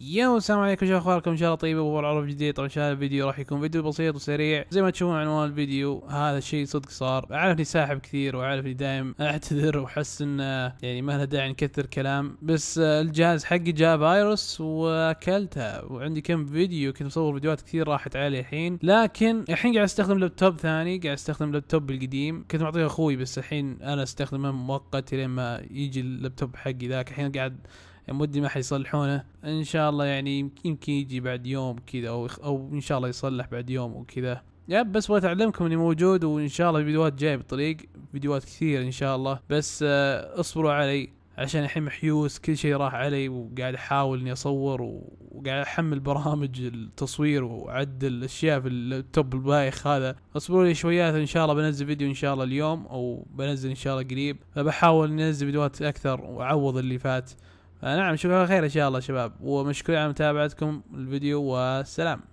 يو السلام عليكم شو اخباركم ان شاء الله طيبه العرب جديد طبعا هذا الفيديو راح يكون فيديو بسيط وسريع زي ما تشوفون عنوان الفيديو هذا الشيء صدق صار اعرف اني ساحب كثير واعرف اني دايم اعتذر واحس ان يعني ما له داعي نكثر كلام بس آه، الجهاز حقي جاء فايروس واكلته وعندي كم فيديو كنت مصور فيديوهات كثير راحت علي الحين لكن الحين قاعد استخدم لابتوب ثاني قاعد استخدم لابتوب القديم كنت معطيه اخوي بس الحين انا استخدمه مؤقت لين ما يجي اللابتوب حقي ذاك الحين قاعد يعني مودي ما حيصلحونه ان شاء الله يعني يمكن يجي بعد يوم كذا او او ان شاء الله يصلح بعد يوم وكذا يب بس بغيت اعلمكم اني موجود وان شاء الله فيديوهات جايه بالطريق فيديوهات كثير ان شاء الله بس آه، اصبروا علي عشان الحين محيوس كل شيء راح علي وقاعد احاول اني اصور وقاعد احمل برامج التصوير واعدل اشياء في اللابتوب البايخ هذا اصبروا لي شويات ان شاء الله بنزل فيديو ان شاء الله اليوم او بنزل ان شاء الله قريب فبحاول اني انزل فيديوهات اكثر واعوض اللي فات نعم نشوفكم على خير ان شاء الله شباب ومشكور على متابعتكم الفيديو والسلام